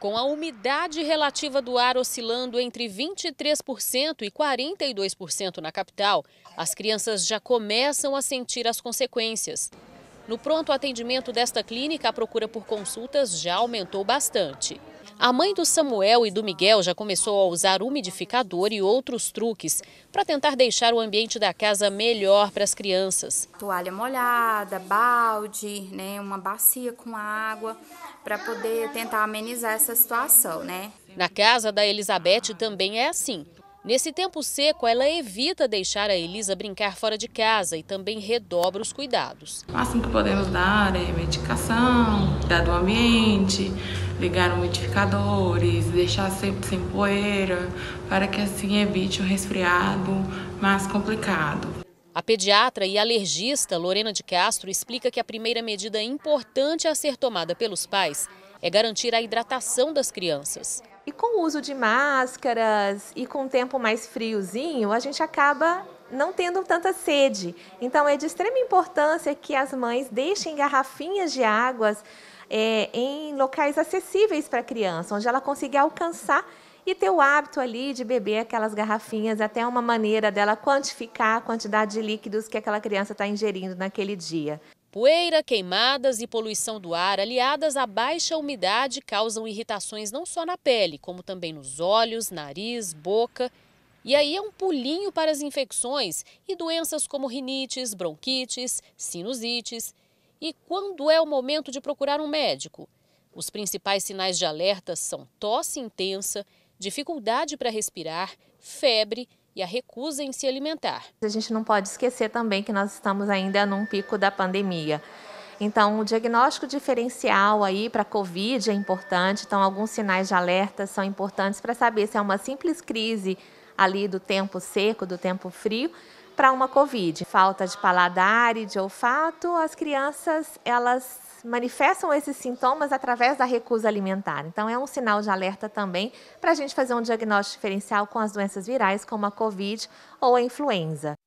Com a umidade relativa do ar oscilando entre 23% e 42% na capital, as crianças já começam a sentir as consequências. No pronto atendimento desta clínica, a procura por consultas já aumentou bastante. A mãe do Samuel e do Miguel já começou a usar umidificador e outros truques para tentar deixar o ambiente da casa melhor para as crianças. Toalha molhada, balde, né, uma bacia com água para poder tentar amenizar essa situação, né? Na casa da Elizabeth também é assim. Nesse tempo seco, ela evita deixar a Elisa brincar fora de casa e também redobra os cuidados. O máximo que podemos dar é medicação, cuidar do ambiente, ligar umidificadores, deixar sempre sem poeira, para que assim evite o resfriado mais complicado. A pediatra e alergista Lorena de Castro explica que a primeira medida importante a ser tomada pelos pais é garantir a hidratação das crianças. E com o uso de máscaras e com o tempo mais friozinho, a gente acaba não tendo tanta sede. Então, é de extrema importância que as mães deixem garrafinhas de águas é, em locais acessíveis para a criança, onde ela consiga alcançar e ter o hábito ali de beber aquelas garrafinhas, até uma maneira dela quantificar a quantidade de líquidos que aquela criança está ingerindo naquele dia. Poeira, queimadas e poluição do ar, aliadas à baixa umidade, causam irritações não só na pele, como também nos olhos, nariz, boca e aí é um pulinho para as infecções e doenças como rinites, bronquites, sinusites. E quando é o momento de procurar um médico? Os principais sinais de alerta são tosse intensa, dificuldade para respirar, febre e a recusa em se alimentar. A gente não pode esquecer também que nós estamos ainda num pico da pandemia. Então, o diagnóstico diferencial aí para COVID é importante. Então, alguns sinais de alerta são importantes para saber se é uma simples crise ali do tempo seco, do tempo frio, para uma COVID. Falta de paladar e de olfato, as crianças, elas manifestam esses sintomas através da recusa alimentar. Então, é um sinal de alerta também para a gente fazer um diagnóstico diferencial com as doenças virais, como a COVID ou a influenza.